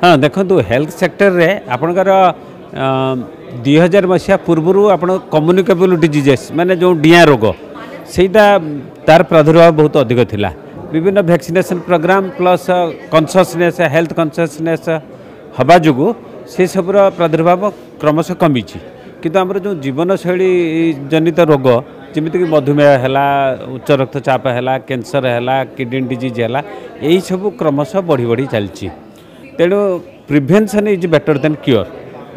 हाँ देखो health sector रे आपणकर दु हजार मसीहा पूर्व आप कम्युनिकेबल डिजिजेस मैंने जो डीआ रोग से तार प्रादुर्भाव बहुत अधिक था विभिन्न भैक्सीनेसन प्रोग्राम प्लस कनसने हेल्थ कनसने हवा जो से सबूर प्रादुर्भाव क्रमश कमी कि आम जो जीवनशैली जनित रोग जमीक मधुमेह है उच्च रक्तचाप है कैंसर है किडनी डिजिज है यही सब क्रमश बढ़ी बढ़ी चलती ତେଣୁ prevention is better than cure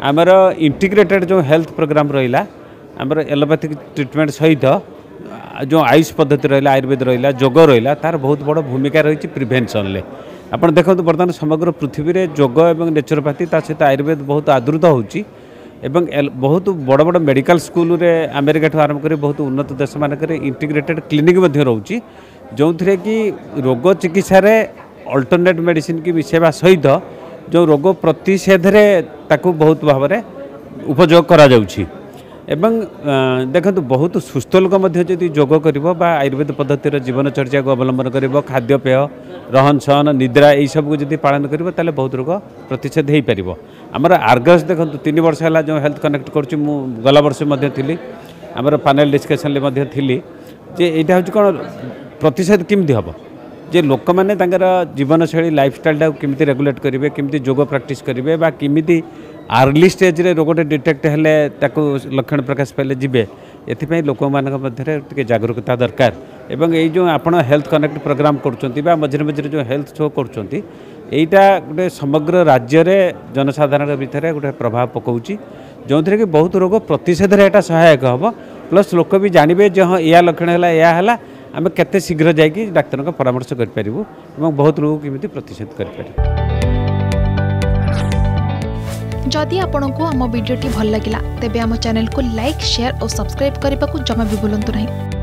ଆମର ଇଣ୍ଟିଗ୍ରେଟେଡ଼୍ ଯେଉଁ ହେଲ୍ଥ ପ୍ରୋଗ୍ରାମ୍ ରହିଲା ଆମର ଏଲୋପାଥିକ୍ ଟ୍ରିଟମେଣ୍ଟ ସହିତ ଯେଉଁ ଆୟୁଷ ପଦ୍ଧତି ରହିଲା ଆୟୁର୍ବେଦ ରହିଲା ଯୋଗ ରହିଲା ତା'ର ବହୁତ ବଡ଼ ଭୂମିକା ରହିଛି ପ୍ରିଭେନ୍ସନ୍ରେ ଆପଣ ଦେଖନ୍ତୁ ବର୍ତ୍ତମାନ ସମଗ୍ର ପୃଥିବୀରେ ଯୋଗ ଏବଂ ନେଚରୋପାଥି ତା ସହିତ ଆୟୁର୍ବେଦ ବହୁତ ଆଦୃତ ହେଉଛି ଏବଂ ବହୁତ ବଡ଼ ବଡ଼ ମେଡ଼ିକାଲ ସ୍କୁଲରେ ଆମେରିକାଠୁ ଆରମ୍ଭ କରି ବହୁତ ଉନ୍ନତ ଦେଶମାନଙ୍କରେ ଇଣ୍ଟିଗ୍ରେଟେଡ଼୍ କ୍ଲିନିକ୍ ମଧ୍ୟ ରହୁଛି ଯେଉଁଥିରେ କି ରୋଗ ଚିକିତ୍ସାରେ ଅଲ୍ଟରନେଟ୍ ମେଡ଼ିସିନ୍ କି ମିଶାଇବା ସହିତ ଯେଉଁ ରୋଗ ପ୍ରତିଷେଧରେ ତାକୁ ବହୁତ ଭାବରେ ଉପଯୋଗ କରାଯାଉଛି ଏବଂ ଦେଖନ୍ତୁ ବହୁତ ସୁସ୍ଥ ଲୋକ ମଧ୍ୟ ଯଦି ଯୋଗ କରିବ ବା ଆୟୁର୍ବେଦ ପଦ୍ଧତିର ଜୀବନଚର୍ଯ୍ୟାକୁ ଅବଲମ୍ବନ କରିବ ଖାଦ୍ୟପେୟ ରହନ ସହନ ନିଦ୍ରା ଏହିସବୁକୁ ଯଦି ପାଳନ କରିବ ତାହେଲେ ବହୁତ ରୋଗ ପ୍ରତିଷେଧ ହୋଇପାରିବ ଆମର ଆର୍ଗସ୍ ଦେଖନ୍ତୁ ତିନି ବର୍ଷ ହେଲା ଯେଉଁ ହେଲ୍ଥ କନେକ୍ଟ କରୁଛି ମୁଁ ଗଲା ବର୍ଷ ମଧ୍ୟ ଥିଲି ଆମର ପ୍ୟାନେଲ୍ ଡିସ୍କସନ୍ରେ ମଧ୍ୟ ଥିଲି ଯେ ଏଇଟା ହେଉଛି କ'ଣ ପ୍ରତିଷେଧ କେମିତି ହେବ जे लोक मैंने जीवनशैली लाइफस्टाइलटा केमी रेगुलेट करेंगे केमी जोग प्राक्ट करेंगे केमी आर्ली स्टेज रोगटे डिटेक्ट हेले लक्षण प्रकाश पाले जी एपाई लोक मानी जगरूकता दरकार जो आप हेल्थ कनेक्ट प्रोग्राम कर मझेरे मझे जो हेल्थ शो कर गोटे समग्र राज्य में जनसाधारण भितर गोटे प्रभाव पकाची जो थे कि बहुत रोग प्रतिषेधर यहाँ सहायक हम प्लस लोक भी जानवे जो हाँ या लक्षण है या आम केीघ्र जा डाक्तर परामर्श करूँ बहुत लोग कमी प्रतिषेध कर जदि आपण आम भिडी भल लगा तेब चेल को लाइक सेयार और सब्सक्राइब करने को जमा भी भूलु ना